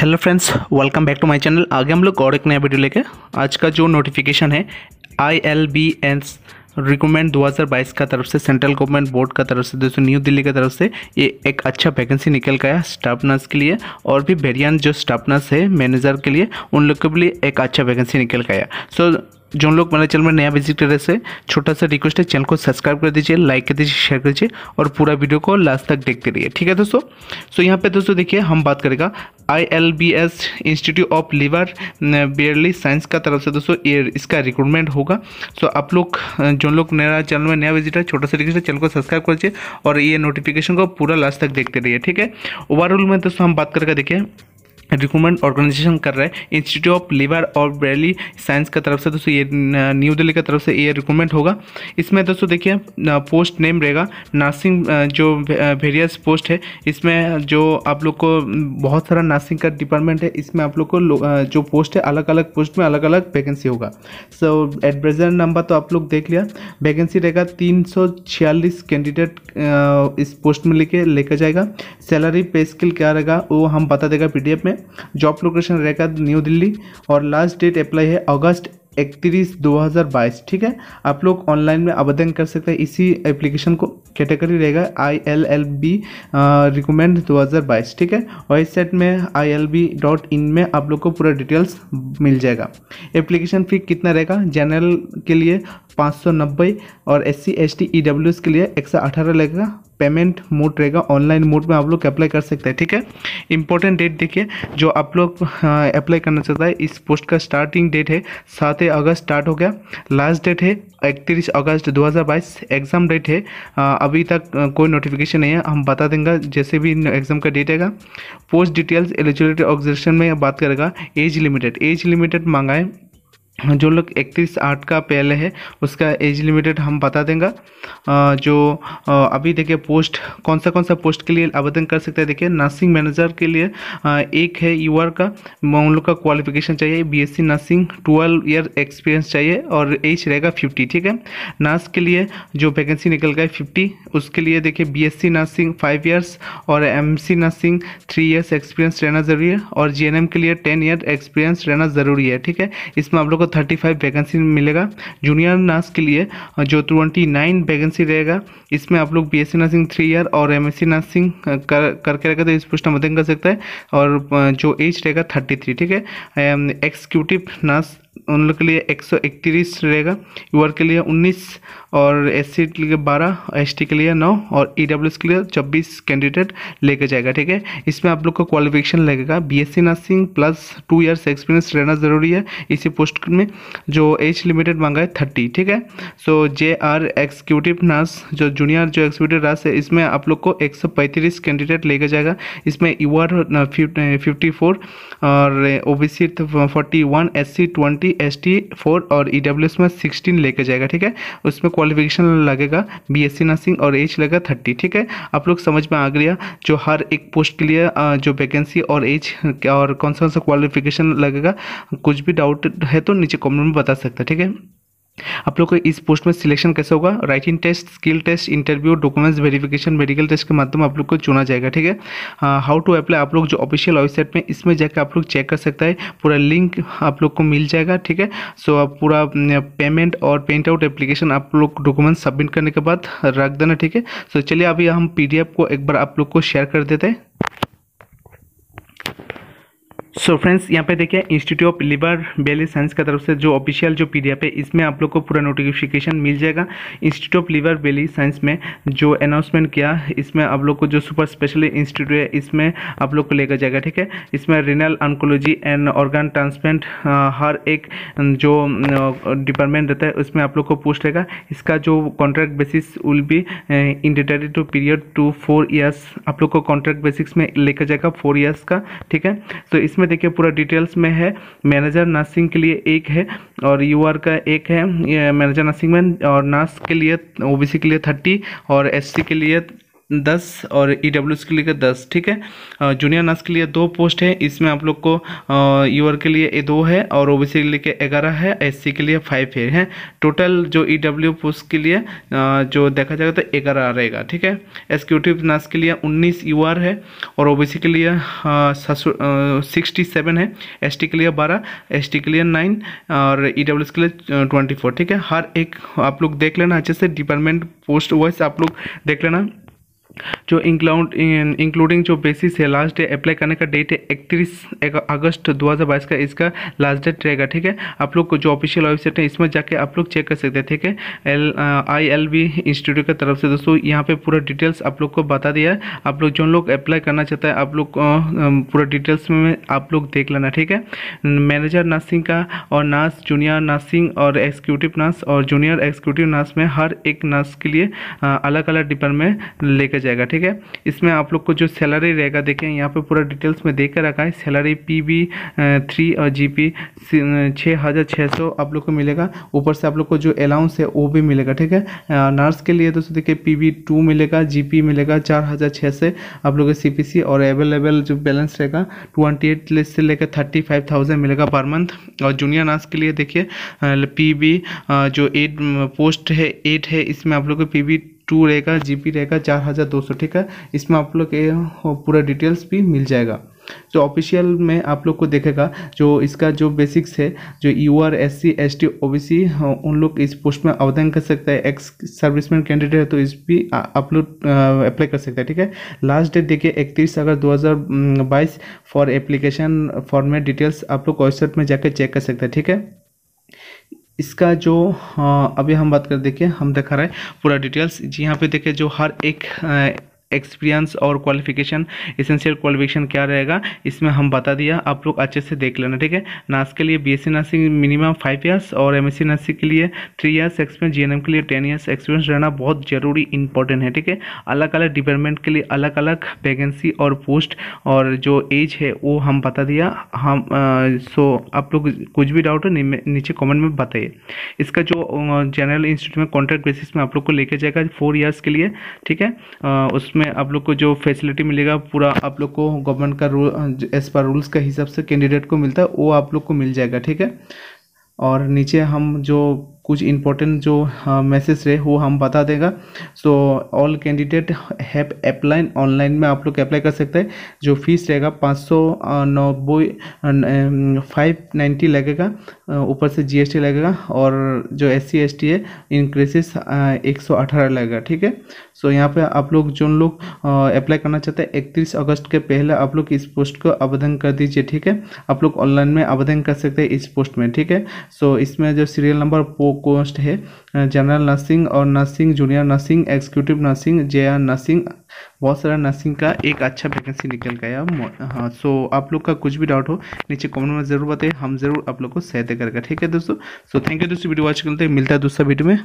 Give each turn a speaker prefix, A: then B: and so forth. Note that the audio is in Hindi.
A: hello friends welcome back to my channel आगे हम लोग और एक नया वीडियो लेके आज का जो नोटिफिकेशन है I L B S recruitment 2022 का तरफ से सेंट्रल गवर्नमेंट बोर्ड का तरफ से दोस्तों न्यू दिल्ली की तरफ से ये एक अच्छा वैकेंसी निकल गया है स्टाफ नर्स के लिए और भी बेरियन जो स्टाफ नर्स है मैनेजर के लिए उन लोग के लिए एक अच्छा वैकेंसी निकल गया सो so, जो लोग मेरे चैनल में नया विजिट कर रहे से छोटा सा रिक्वेस्ट है चैनल को सब्सक्राइब कर दीजिए लाइक कर दीजिए शेयर कर दीजिए और पूरा वीडियो को लास्ट तक देखते रहिए ठीक है दोस्तों सो यहाँ पे दोस्तों देखिए हम बात करेगा I L B S Institute of Liver Biliary Science का तरफ से दोस्तों ये इसका रिक्रूटमेंट होगा सो आप लोग जो लोग मेरा चैनल में नया विजिट है छोटा सा रिक्वेस्ट है चैनल को सब्सक्राइब कर दीजिए और ये नोटिफिकेशन को पूरा लास्ट तक देखते रहिए ठीक है ओवरऑल में दोस्तों हम बात करके देखिए रिक्रूमेंट ऑर्गेनाइजेशन कर रहा है इंस्टीट्यूट ऑफ लेबर और ब्रेली साइंस की तरफ से दोस्तों ये न्यू दिल्ली की तरफ से ये रिक्रूटमेंट होगा इसमें दोस्तों देखिए पोस्ट नेम रहेगा नर्सिंग जो वेरियस पोस्ट है इसमें जो आप लोग को बहुत सारा नर्सिंग का डिपार्टमेंट है इसमें आप लोग को लो, जो पोस्ट है अलग अलग पोस्ट में अलग अलग वैकेंसी होगा सो एट प्रेजेंट नंबर तो आप लोग देख लिया वैकेंसी रहेगा तीन कैंडिडेट इस पोस्ट में लेके लेकर जाएगा सैलरी पे स्किल क्या रहेगा वो हम बता देगा पी में जॉब लोकेशन रहेगा न्यू दिल्ली और लास्ट डेट अप्लाई है अगस्त इकतीस 2022 ठीक है आप लोग ऑनलाइन में आवेदन कर सकते हैं इसी एप्लीकेशन को कैटेगरी रहेगा I L L B recommend 2022 ठीक है वेबसाइट में I L B dot in में आप लोग को पूरा डिटेल्स मिल जाएगा एप्लीकेशन फ़ी कितना रहेगा जनरल के लिए पाँच सौ नब्बे और S C S T E W S के लिए एक सौ अठारह लगेगा पेमेंट मोड रहेगा ऑनलाइन मोड में आप लोग अप्लाई कर सकते हैं ठीक है इंपॉर्टेंट डेट देखिए जो आप लोग अप्लाई हाँ, करना चाहता है इस पोस्ट का स्टार्टिंग डेट है सात अगस्त स्टार्ट हो गया लास्ट डेट है इकतीस अगस्त 2022 एग्ज़ाम डेट है आ, हाँ, अभी तक हाँ, कोई नोटिफिकेशन नहीं है हम बता देंगे जैसे भी एग्ज़ाम का डेट आएगा पोस्ट डिटेल्स एलिजिबिलिटी ऑब्जर्वेशन में बात करेगा एज लिमिटेड एज लिमिटेड मांगा है जो लोग इकतीस आठ का पहले है उसका एज लिमिटेड हम बता देंगे जो अभी देखिए पोस्ट कौन सा कौन सा पोस्ट के लिए आवेदन कर सकते हैं देखिए नर्सिंग मैनेजर के लिए एक है यूआर का उन लोग का क्वालिफिकेशन चाहिए BSc nursing twelve year experience चाहिए और एज रहेगा फिफ्टी ठीक है नर्स के लिए जो वैकेंसी निकल गए फिफ्टी उसके लिए देखिए बी नर्सिंग फाइव ईयर्स और M nursing three years experience रहना ज़रूरी है और जी के लिए टेन ईयर एक्सपीरियंस रहना ज़रूरी है ठीक है इसमें आप लोग को थर्टी फाइव वैकेंसी मिलेगा जूनियर नर्स के लिए जो ट्वेंटी नाइन वैकेंसी रहेगा इसमें आप लोग बी नर्सिंग थ्री ईयर और एम नर्सिंग कर करके रहेगा तो इस पोस्ट में कर सकता है और जो एज रहेगा थर्टी थ्री ठीक है एक्सिक्यूटिव नर्स उन लोग के लिए एक सौ इकतीस रहेगा यूआर के लिए उन्नीस और एस सी के लिए बारह एस टी के लिए नौ और ई डब्ल्यू एस के लिए छब्बीस कैंडिडेट लेके जाएगा ठीक है इसमें आप लोग का क्वालिफिकेशन लगेगा B S C nursing plus two years experience रहना ज़रूरी है इसी पोस्ट में जो एज लिमिटेड मांगा है थर्टी ठीक है so J R executive nurse जो जूनियर जो एक्सिक्यूटिव नर्स है इसमें आप लोग को एक सौ पैंतीस कैंडिडेट लेके जाएगा इसमें यू आर फिफ्टी फोर और O B C forty one S C twenty twenty S T four और ई डब्ल्यू एस में सिक्सटीन लेके जाएगा ठीक है उसमें क्वालिफिकेशन लगेगा बी एस सी नर्सिंग और एज लगेगा थर्टी ठीक है आप लोग समझ में आ गया जो हर एक पोस्ट के लिए जो वैकेंसी और एज और कौन सा कौन सा क्वालिफिकेशन लगेगा कुछ भी डाउट है तो नीचे कमेंट में बता सकते हैं ठीक है आप लोग को इस पोस्ट में सिलेक्शन कैसे होगा writing test skill test interview documents verification medical test के माध्यम आप लोग को चुना जाएगा ठीक है हाउ टू अप्लाई आप लोग जो ऑफिशियल वेबसाइट में इसमें जाकर आप लोग चेक कर सकता है पूरा लिंक आप लोग को मिल जाएगा ठीक है सो आप पूरा पेमेंट और प्रिंट आउट एप्लीकेशन आप लोग डॉक्यूमेंट सबमिट करने के बाद रख देना ठीक है सो चलिए अभी हम पी को एक बार आप लोग को शेयर कर देते हैं सो फ्रेंड्स यहाँ पे देखिए Institute of Liver Biliary Science की तरफ से जो ऑफिशियल जो पीडीएफ है इसमें आप लोग को पूरा नोटिफिकेशन मिल जाएगा Institute of Liver Biliary Science में जो अनाउंसमेंट किया इसमें आप लोग को जो सुपर स्पेशल इंस्टीट्यूट है इसमें आप लोग को लेकर जाएगा ठीक है इसमें renal oncology and organ transplant हर एक जो डिपार्टमेंट रहता है उसमें आप लोग को पोस्ट रहेगा इसका जो contract basis will be indited to period two four years आप लोग को कॉन्ट्रैक्ट बेसिस में लेकर जाएगा फोर ईयर्स का ठीक है तो इसमें इसमें देखिए पूरा डिटेल्स में है मैनेजर नर्सिंग के लिए एक है और यू का एक है मैनेजर नर्सिंग में और नर्स के लिए ओबीसी के लिए थर्टी और एससी के लिए दस और ई e डब्ल्यू के लिए दस ठीक है जूनियर नर्स के लिए दो पोस्ट है इसमें आप लोग को यूर के लिए दो है और ओ बी सी के लिए ग्यारह है एस सी के लिए फाइव है, है टोटल जो ई डब्ल्यू पोस्ट के लिए जो देखा जाएगा तो ग्यारह रहेगा ठीक है एक्सिक्यूटिव नर्स के लिए उन्नीस यू आर है और ओ बी सी के लिए सिक्सटी सेवन है एस टी के लिए बारह एस टी के लिए नाइन और ई e डब्ल्यू के लिए ट्वेंटी फोर ठीक है हर एक आप लोग देख लेना अच्छे से डिपार्टमेंट पोस्ट वाइज आप लोग देख लेना जो इंक्लाउड इंक्लूडिंग जो बेसिस है लास्ट डे अप्लाई करने का डेट है इकतीस अगस्त 2022 का इसका लास्ट डेट रहेगा ठीक है आप लोग को जो ऑफिशियल वेबसाइट है इसमें जाके आप लोग चेक कर सकते हैं ठीक है L I L B institute की तरफ से दोस्तों यहाँ पे पूरा डिटेल्स आप लोग को बता दिया है आप लोग जो लोग अप्लाई करना चाहते हैं आप लोग uh, um, पूरा डिटेल्स में आप लोग देख लेना ठीक है मैनेजर नर्सिंग का और नर्स जूनियर नर्सिंग और एग्जीक्यूटिव नर्स और जूनियर एग्जीक्यूटिव नर्स में हर एक नर्स के लिए अलग अलग डिपार्टमेंट लेकर जाएगा ठीक है इसमें आप लोग को जो सैलरी रहेगा देखें यहाँ पे पूरा डिटेल्स में कर रखा है सैलरी पी बी थ्री और जी पी छः हज़ार छः सौ आप लोग को मिलेगा ऊपर से आप लोग को जो अलाउंस है वो भी मिलेगा ठीक है नर्स के लिए दोस्तों देखिए पी बी टू मिलेगा जी पी मिलेगा चार हज़ार छः से आप लोग सी पी सी और अवेलेबल जो बैलेंस रहेगा ट्वेंटी एट से लेकर थर्टी फाइव थाउजेंड मिलेगा पर मंथ और जूनियर नर्स के लिए देखिए पी बी जो एट पोस्ट है एट है इसमें आप लोग को पी बी टू रहेगा जीबी रहेगा चार हज़ार दो सौ ठीक है इसमें आप लोग के पूरा डिटेल्स भी मिल जाएगा जो तो ऑफिशियल में आप लोग को देखेगा जो इसका जो बेसिक्स है जो U R S C S T O B C उन लोग इस पोस्ट में आवेदन कर सकता है एक्स सर्विसमैन कैंडिडेट है तो इस भी आप लोग अप्लाई कर सकते हैं ठीक है लास्ट डेट देखिए इकतीस अगस्त दो हज़ार बाईस फॉर एप्लीकेशन फॉर्मेट डिटेल्स आप लोग वेबसाइट में जाकर चेक कर सकते हैं ठीक है इसका जो हाँ, अभी हम बात कर देखिए हम देखा रहे पूरा डिटेल्स जी यहाँ पे देखिए जो हर एक एक्सपीरियंस और क्वालिफिकेशन इसेंशियल क्वालिफिकेशन क्या रहेगा इसमें हम बता दिया आप लोग अच्छे से देख लेना ठीक है नर्स के लिए BSc nursing minimum five years और एमएससी नर्सिंग के लिए थ्री ईयर्स एक्सपीरियंस जीएनएम के लिए टेन ईयर्स एक्सपीरियंस रहना बहुत ज़रूरी इंपॉर्टेंट है ठीक है अलग अलग डिपार्टमेंट के लिए अलग अलग वैकेंसी और पोस्ट और जो एज है वो हम बता दिया हम सो आप लोग कुछ भी डाउट हो नीचे कॉमेंट में बताइए इसका जो जनरल इंस्टीट्यूट में कॉन्ट्रैक्ट बेसिस में आप लोग को लेके जाएगा फोर ईयर्स के लिए ठीक है उसमें उसमें आप लोग को जो फैसिलिटी मिलेगा पूरा आप लोग को गवर्नमेंट का रूल एज पर रूल्स के हिसाब से कैंडिडेट को मिलता है वो आप लोग को मिल जाएगा ठीक है और नीचे हम जो कुछ इंपॉर्टेंट जो मैसेज हाँ, रहे वो हम बता देगा so all candidate have applying online में आप लोग अप्लाई कर सकते हैं जो फीस रहेगा पाँच सौ नब्बे फाइव अं, नाइन्टी लगेगा अं, ऊपर से जीएसटी लगेगा और जो एस सी एस टी है इनक्रेसिस अं, एक सौ अठारह लगेगा ठीक है सो so, यहाँ पे आप लोग जो लोग अप्लाई करना चाहते हैं इकतीस अगस्त के पहले आप लोग इस पोस्ट को आवेदन कर दीजिए ठीक है आप लोग ऑनलाइन में आवेदन कर सकते हैं इस पोस्ट में ठीक है सो so, इसमें जो सीरियल नंबर कोस्ट है जनरल नर्सिंग और nursing junior nursing executive nursing J nursing बहुत सारा नर्सिंग का एक अच्छा वैकेंसी निकल गया हाँ सो आप लोग का कुछ भी डाउट हो नीचे कमेंट में जरूर बताए हम जरूर आप लोग को सहायता करेगा ठीक है दोस्तों सो थैंक यू दोस्तों वीडियो वॉच करते मिलता है दूसरा वीडियो में